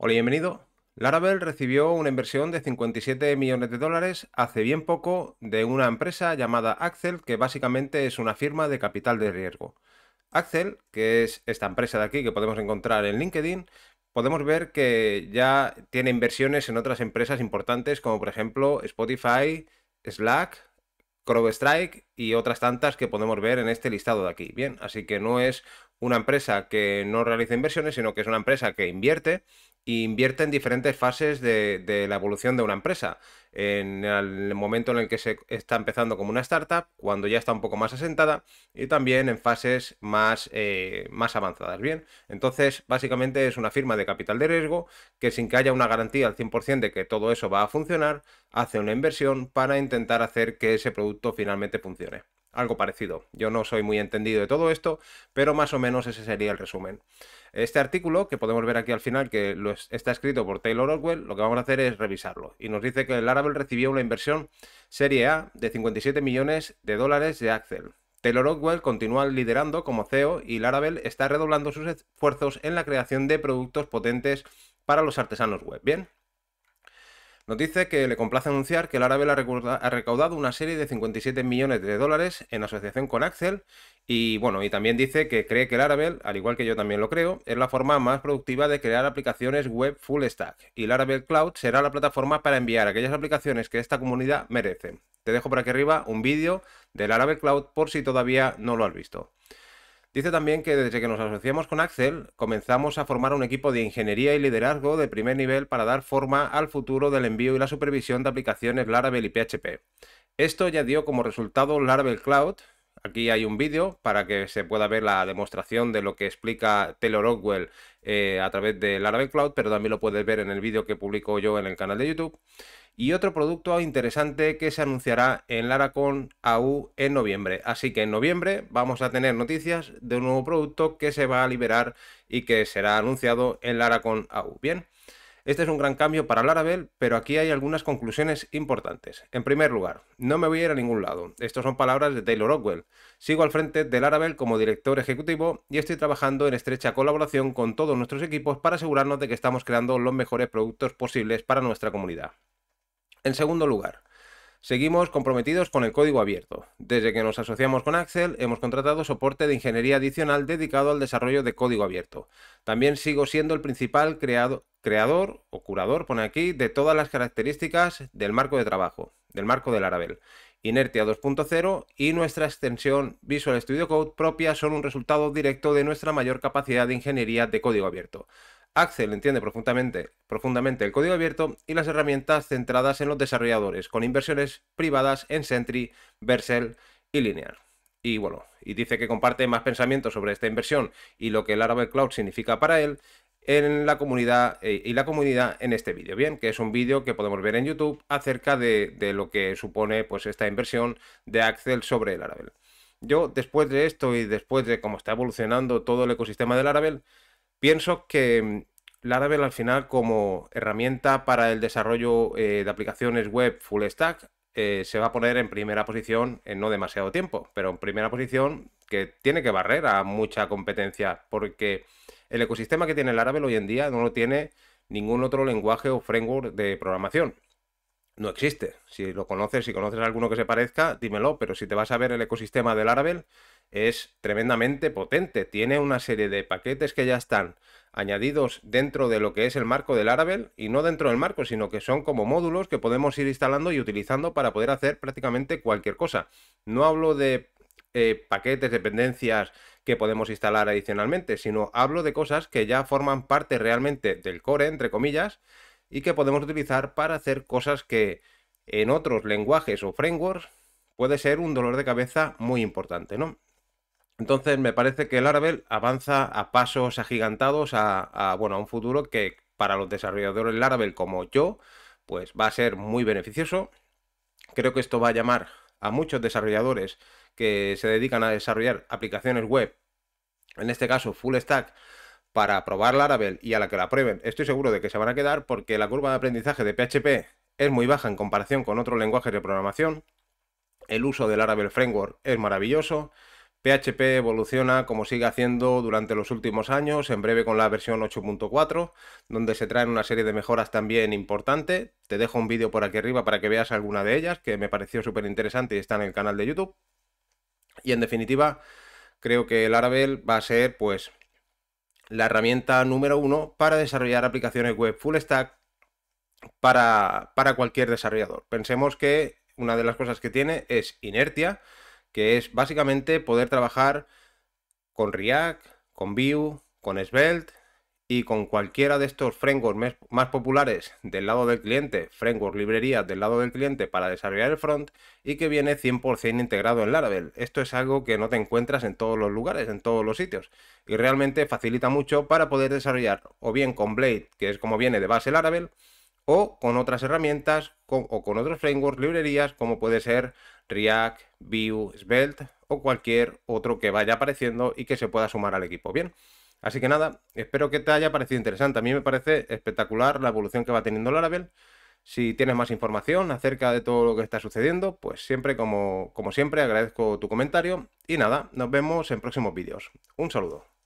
Hola y bienvenido. Laravel recibió una inversión de 57 millones de dólares hace bien poco de una empresa llamada Axel, que básicamente es una firma de capital de riesgo. Axel, que es esta empresa de aquí que podemos encontrar en LinkedIn, podemos ver que ya tiene inversiones en otras empresas importantes como por ejemplo Spotify, Slack, CrowdStrike y otras tantas que podemos ver en este listado de aquí. Bien, así que no es una empresa que no realiza inversiones, sino que es una empresa que invierte e invierte en diferentes fases de, la evolución de una empresa. En el momento en el que se está empezando como una startup, cuando ya está un poco más asentada y también en fases más, eh, más avanzadas. Bien, entonces básicamente es una firma de capital de riesgo que sin que haya una garantía al 100% de que todo eso va a funcionar, hace una inversión para intentar hacer que ese producto finalmente funcione algo parecido. Yo no soy muy entendido de todo esto, pero más o menos ese sería el resumen. Este artículo, que podemos ver aquí al final, que está escrito por Taylor Orwell, lo que vamos a hacer es revisarlo. Y nos dice que Laravel recibió una inversión serie A de 57 millones de dólares de Axel. Taylor Orwell continúa liderando como CEO y Laravel está redoblando sus esfuerzos en la creación de productos potentes para los artesanos web. Bien, nos dice que le complace anunciar que el ha recaudado una serie de 57 millones de dólares en asociación con Axel y bueno, y también dice que cree que el Laravel, al igual que yo también lo creo, es la forma más productiva de crear aplicaciones web full stack. Y Laravel Cloud será la plataforma para enviar aquellas aplicaciones que esta comunidad merece. Te dejo por aquí arriba un vídeo del Laravel Cloud por si todavía no lo has visto. Dice también que desde que nos asociamos con Axel, comenzamos a formar un equipo de ingeniería y liderazgo de primer nivel para dar forma al futuro del envío y la supervisión de aplicaciones Laravel y PHP. Esto ya dio como resultado Laravel Cloud. Aquí hay un vídeo para que se pueda ver la demostración de lo que explica Taylor Rockwell eh, a través de Laravel Cloud, pero también lo puedes ver en el vídeo que publico yo en el canal de YouTube y otro producto interesante que se anunciará en Laracon AU en noviembre. Así que en noviembre vamos a tener noticias de un nuevo producto que se va a liberar y que será anunciado en Laracon AU. Bien, este es un gran cambio para Laravel, pero aquí hay algunas conclusiones importantes. En primer lugar, no me voy a ir a ningún lado. Estas son palabras de Taylor Rockwell. Sigo al frente de Laravel como director ejecutivo y estoy trabajando en estrecha colaboración con todos nuestros equipos para asegurarnos de que estamos creando los mejores productos posibles para nuestra comunidad. En segundo lugar, Seguimos comprometidos con el código abierto. Desde que nos asociamos con Axel, hemos contratado soporte de ingeniería adicional dedicado al desarrollo de código abierto. También sigo siendo el principal creador o curador, pone aquí, de todas las características del marco de trabajo, del marco del Laravel. Inertia 2.0 y nuestra extensión Visual Studio Code propia son un resultado directo de nuestra mayor capacidad de ingeniería de código abierto. Axel entiende profundamente, profundamente el código abierto y las herramientas centradas en los desarrolladores, con inversiones privadas en Sentry, Vercel y Linear. Y bueno, y dice que comparte más pensamientos sobre esta inversión y lo que el Laravel Cloud significa para él en la comunidad eh, y la comunidad en este vídeo, bien, que es un vídeo que podemos ver en YouTube acerca de, lo que supone pues esta inversión de Axel sobre el Laravel. Yo después de esto y después de cómo está evolucionando todo el ecosistema del Laravel, Pienso que mm, Laravel al final como herramienta para el desarrollo eh, de aplicaciones web full stack eh, se va a poner en primera posición en no demasiado tiempo, pero en primera posición que tiene que barrer a mucha competencia porque el ecosistema que tiene Laravel hoy en día no lo tiene ningún otro lenguaje o framework de programación. No existe. Si lo conoces, si conoces alguno que se parezca, dímelo, pero si te vas a ver el ecosistema de Laravel, es tremendamente potente. Tiene una serie de paquetes que ya están añadidos dentro de lo que es el marco del Laravel y no dentro del marco, sino que son como módulos que podemos ir instalando y utilizando para poder hacer prácticamente cualquier cosa. No hablo de eh, paquetes, dependencias que podemos instalar adicionalmente, sino hablo de cosas que ya forman parte realmente del core, entre comillas, y que podemos utilizar para hacer cosas que en otros lenguajes o frameworks puede ser un dolor de cabeza muy importante, ¿no? Entonces me parece que el Laravel avanza a pasos agigantados a, bueno, un futuro que para los desarrolladores del Laravel como yo, pues va a ser muy beneficioso. Creo que esto va a llamar a muchos desarrolladores que se dedican a desarrollar aplicaciones web, en este caso full stack, para probar Laravel y a la que la prueben, estoy seguro de que se van a quedar porque la curva de aprendizaje de PHP es muy baja en comparación con otros lenguajes de programación. El uso del Laravel Framework es maravilloso PHP evoluciona como sigue haciendo durante los últimos años, en breve con la versión 8.4, donde se traen una serie de mejoras también importante. Te dejo un vídeo por aquí arriba para que veas alguna de ellas, que me pareció súper interesante y está en el canal de YouTube. Y en definitiva, creo que el Laravel va a ser pues la herramienta número uno para desarrollar aplicaciones web full stack para, para cualquier desarrollador. Pensemos que una de las cosas que tiene es inertia, que es básicamente poder trabajar con React, con Vue, con Svelte y con cualquiera de estos frameworks más populares del lado del cliente, framework librerías del lado del cliente para desarrollar el front y que viene 100% integrado en Laravel. Esto es algo que no te encuentras en todos los lugares, en todos los sitios y realmente facilita mucho para poder desarrollar o bien con Blade, que es como viene de base Laravel, o con otras herramientas o con otros frameworks, librerías como puede ser React, Vue, Svelte o cualquier otro que vaya apareciendo y que se pueda sumar al equipo. Bien, así que nada, espero que te haya parecido interesante. A mí me parece espectacular la evolución que va teniendo Laravel. Si tienes más información acerca de todo lo que está sucediendo, pues siempre, como, como siempre, agradezco tu comentario. Y nada, nos vemos en próximos vídeos. Un saludo.